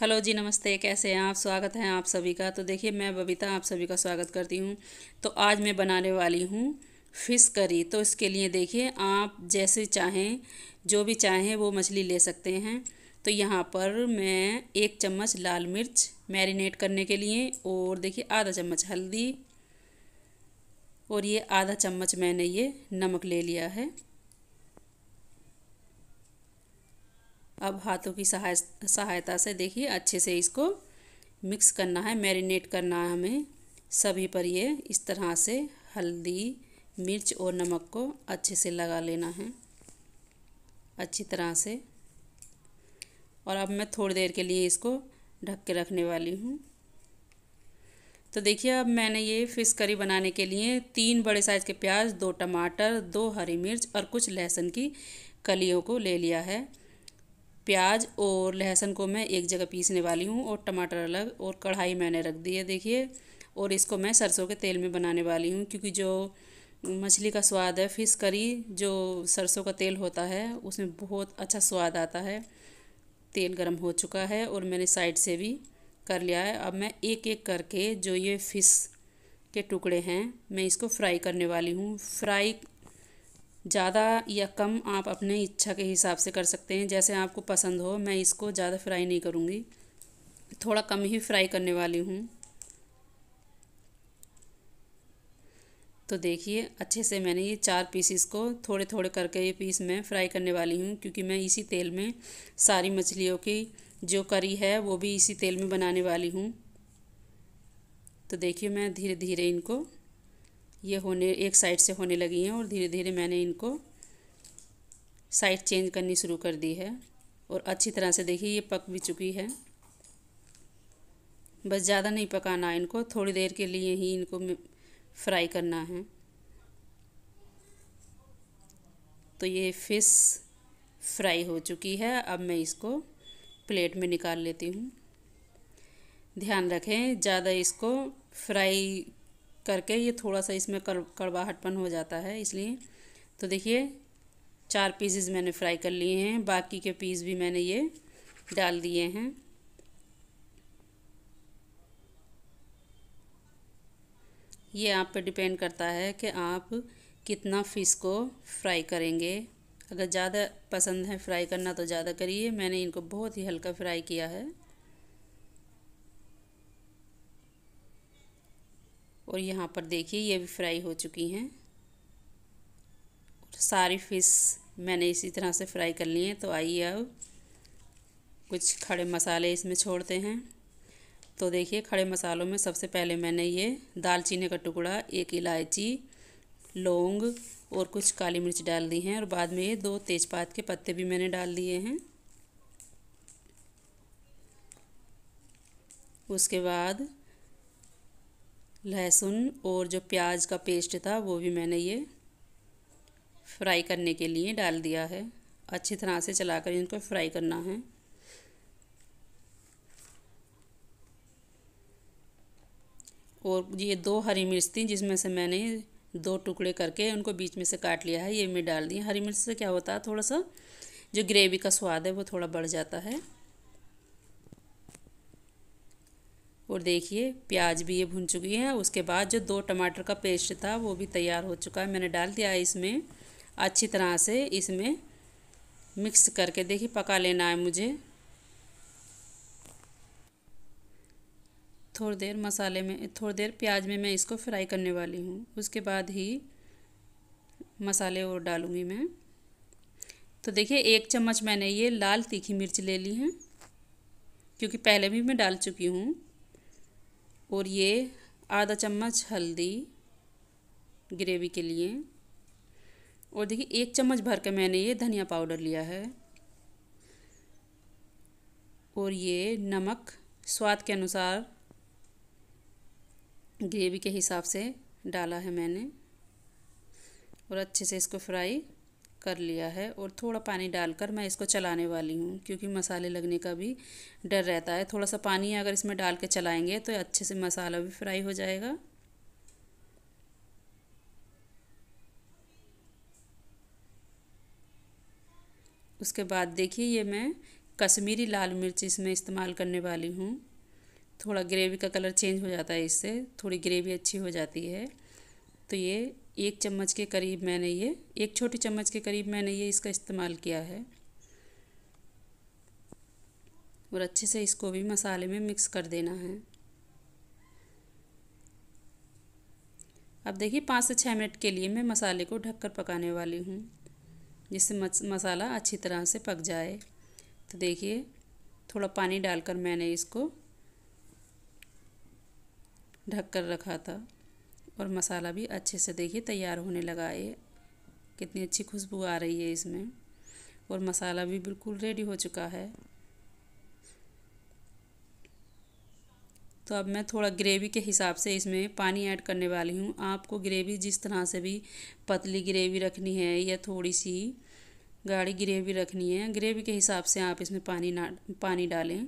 hello जी नमस्ते कैसे हैं आप स्वागत है आप सभी का तो देखिए मैं बबीता आप सभी का स्वागत करती हूँ तो आज मैं बनाने वाली हूँ फ़िश करी तो इसके लिए देखिए आप जैसे चाहें जो भी चाहें वो मछली ले सकते हैं तो यहाँ पर मैं एक चम्मच लाल मिर्च मैरिनेट करने के लिए और देखिए आधा चम्मच हल्दी और ये आधा चम्मच मैंने ये नमक ले लिया है अब हाथों की सहाय सहायता से देखिए अच्छे से इसको मिक्स करना है मैरिनेट करना है हमें सभी पर ये इस तरह से हल्दी मिर्च और नमक को अच्छे से लगा लेना है अच्छी तरह से और अब मैं थोड़ी देर के लिए इसको ढक के रखने वाली हूँ तो देखिए अब मैंने ये फ़िश करी बनाने के लिए तीन बड़े साइज़ के प्याज दो टमाटर दो हरी मिर्च और कुछ लहसुन की कलियों को ले लिया है प्याज और लहसुन को मैं एक जगह पीसने वाली हूँ और टमाटर अलग और कढ़ाई मैंने रख दी है देखिए और इसको मैं सरसों के तेल में बनाने वाली हूँ क्योंकि जो मछली का स्वाद है फ़िश करी जो सरसों का तेल होता है उसमें बहुत अच्छा स्वाद आता है तेल गर्म हो चुका है और मैंने साइड से भी कर लिया है अब मैं एक एक करके जो ये फ़िश के टुकड़े हैं मैं इसको फ्राई करने वाली हूँ फ्राई ज़्यादा या कम आप अपने इच्छा के हिसाब से कर सकते हैं जैसे आपको पसंद हो मैं इसको ज़्यादा फ्राई नहीं करूँगी थोड़ा कम ही फ्राई करने वाली हूँ तो देखिए अच्छे से मैंने ये चार पीसीस को थोड़े थोड़े करके ये पीस मैं फ्राई करने वाली हूँ क्योंकि मैं इसी तेल में सारी मछलियों की जो करी है वो भी इसी तेल में बनाने वाली हूँ तो देखिए मैं धीरे धीरे इनको ये होने एक साइड से होने लगी हैं और धीरे धीरे मैंने इनको साइड चेंज करनी शुरू कर दी है और अच्छी तरह से देखिए ये पक भी चुकी है बस ज़्यादा नहीं पकाना है इनको थोड़ी देर के लिए ही इनको फ्राई करना है तो ये फ़िश फ्राई हो चुकी है अब मैं इसको प्लेट में निकाल लेती हूँ ध्यान रखें ज़्यादा इसको फ्राई करके ये थोड़ा सा इसमें कर कड़वाहटपन हो जाता है इसलिए तो देखिए चार पीसेस मैंने फ्राई कर लिए हैं बाकी के पीस भी मैंने ये डाल दिए हैं ये आप पे डिपेंड करता है कि आप कितना फ़िश को फ्राई करेंगे अगर ज़्यादा पसंद है फ्राई करना तो ज़्यादा करिए मैंने इनको बहुत ही हल्का फ्राई किया है और यहाँ पर देखिए ये भी फ्राई हो चुकी हैं सारी फिश मैंने इसी तरह से फ्राई कर ली है तो आइए अब कुछ खड़े मसाले इसमें छोड़ते हैं तो देखिए खड़े मसालों में सबसे पहले मैंने ये दालचीनी का टुकड़ा एक इलायची लौंग और कुछ काली मिर्च डाल दी हैं और बाद में ये दो तेज़पात के पत्ते भी मैंने डाल दिए हैं उसके बाद लहसुन और जो प्याज का पेस्ट था वो भी मैंने ये फ्राई करने के लिए डाल दिया है अच्छी तरह से चलाकर इनको फ्राई करना है और ये दो हरी मिर्च थी जिसमें से मैंने दो टुकड़े करके उनको बीच में से काट लिया है ये मैं डाल दी हरी मिर्च से क्या होता है थोड़ा सा जो ग्रेवी का स्वाद है वो थोड़ा बढ़ जाता है और देखिए प्याज भी ये भुन चुकी है उसके बाद जो दो टमाटर का पेस्ट था वो भी तैयार हो चुका है मैंने डाल दिया है इसमें अच्छी तरह से इसमें मिक्स करके देखिए पका लेना है मुझे थोड़ी देर मसाले में थोड़ी देर प्याज में मैं इसको फ्राई करने वाली हूँ उसके बाद ही मसाले और डालूँगी मैं तो देखिए एक चम्मच मैंने ये लाल तीखी मिर्च ले ली है क्योंकि पहले भी मैं डाल चुकी हूँ और ये आधा चम्मच हल्दी ग्रेवी के लिए और देखिए एक चम्मच भर के मैंने ये धनिया पाउडर लिया है और ये नमक स्वाद के अनुसार ग्रेवी के हिसाब से डाला है मैंने और अच्छे से इसको फ्राई कर लिया है और थोड़ा पानी डालकर मैं इसको चलाने वाली हूँ क्योंकि मसाले लगने का भी डर रहता है थोड़ा सा पानी अगर इसमें डाल के चलाएँगे तो अच्छे से मसाला भी फ्राई हो जाएगा उसके बाद देखिए ये मैं कश्मीरी लाल मिर्च इसमें इस्तेमाल करने वाली हूँ थोड़ा ग्रेवी का कलर चेंज हो जाता है इससे थोड़ी ग्रेवी अच्छी हो जाती है तो ये एक चम्मच के करीब मैंने ये एक छोटी चम्मच के करीब मैंने ये इसका इस्तेमाल किया है और अच्छे से इसको भी मसाले में मिक्स कर देना है अब देखिए पाँच से छः मिनट के लिए मैं मसाले को ढककर पकाने वाली हूँ जिससे मसाला अच्छी तरह से पक जाए तो देखिए थोड़ा पानी डालकर मैंने इसको ढक कर रखा था और मसाला भी अच्छे से देखिए तैयार होने लगा है कितनी अच्छी खुशबू आ रही है इसमें और मसाला भी बिल्कुल रेडी हो चुका है तो अब मैं थोड़ा ग्रेवी के हिसाब से इसमें पानी ऐड करने वाली हूँ आपको ग्रेवी जिस तरह से भी पतली ग्रेवी रखनी है या थोड़ी सी गाढ़ी ग्रेवी रखनी है ग्रेवी के हिसाब से आप इसमें पानी ना पानी डालें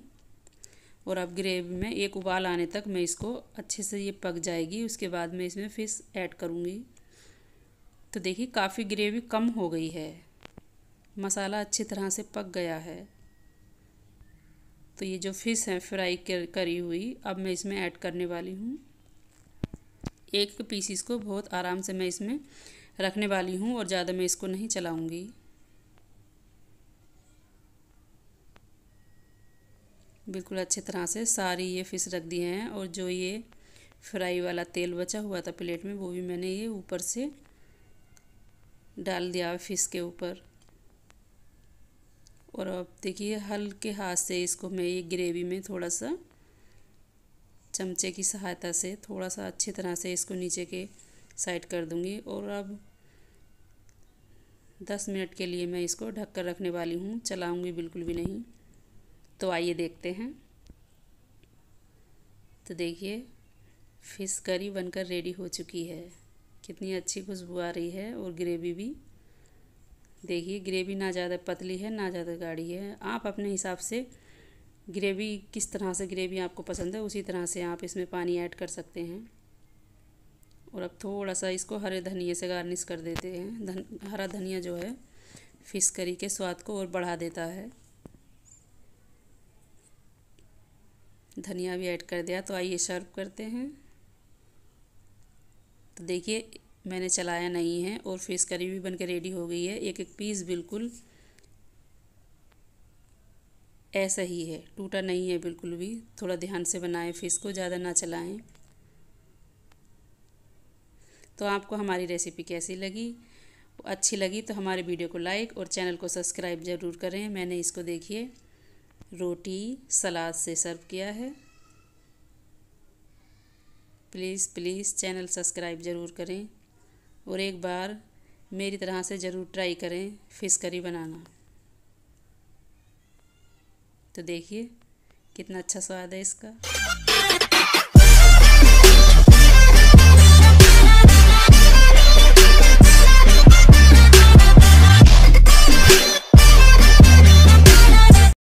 और अब ग्रेवी में एक उबाल आने तक मैं इसको अच्छे से ये पक जाएगी उसके बाद मैं इसमें फ़िश ऐड करूँगी तो देखिए काफ़ी ग्रेवी कम हो गई है मसाला अच्छी तरह से पक गया है तो ये जो फ़िश है फ्राई कर, करी हुई अब मैं इसमें ऐड करने वाली हूँ एक पीस इसको बहुत आराम से मैं इसमें रखने वाली हूँ और ज़्यादा मैं इसको नहीं चलाऊँगी बिल्कुल अच्छे तरह से सारी ये फ़िश रख दिए हैं और जो ये फ्राई वाला तेल बचा हुआ था प्लेट में वो भी मैंने ये ऊपर से डाल दिया फ़िश के ऊपर और अब देखिए हल्के हाथ से इसको मैं ये ग्रेवी में थोड़ा सा चमचे की सहायता से थोड़ा सा अच्छी तरह से इसको नीचे के साइड कर दूंगी और अब दस मिनट के लिए मैं इसको ढककर रखने वाली हूँ चलाऊँगी बिल्कुल भी नहीं तो आइए देखते हैं तो देखिए फ़िश करी बनकर रेडी हो चुकी है कितनी अच्छी खुशबू आ रही है और ग्रेवी भी देखिए ग्रेवी ना ज़्यादा पतली है ना ज़्यादा गाढ़ी है आप अपने हिसाब से ग्रेवी किस तरह से ग्रेवी आपको पसंद है उसी तरह से आप इसमें पानी ऐड कर सकते हैं और अब थोड़ा सा इसको हरे धनिए से गार्निश कर देते हैं धन हरा धनिया जो है फ़िश करी के स्वाद को और बढ़ा देता है धनिया भी ऐड कर दिया तो आइए सर्व करते हैं तो देखिए मैंने चलाया नहीं है और फिश करी भी बनकर रेडी हो गई है एक एक पीस बिल्कुल ऐसा ही है टूटा नहीं है बिल्कुल भी थोड़ा ध्यान से बनाएं फिश को ज़्यादा ना चलाएं तो आपको हमारी रेसिपी कैसी लगी अच्छी लगी तो हमारे वीडियो को लाइक और चैनल को सब्सक्राइब ज़रूर करें मैंने इसको देखिए रोटी सलाद से सर्व किया है प्लीज़ प्लीज़ चैनल सब्सक्राइब ज़रूर करें और एक बार मेरी तरह से ज़रूर ट्राई करें फ़िश करी बनाना तो देखिए कितना अच्छा स्वाद है इसका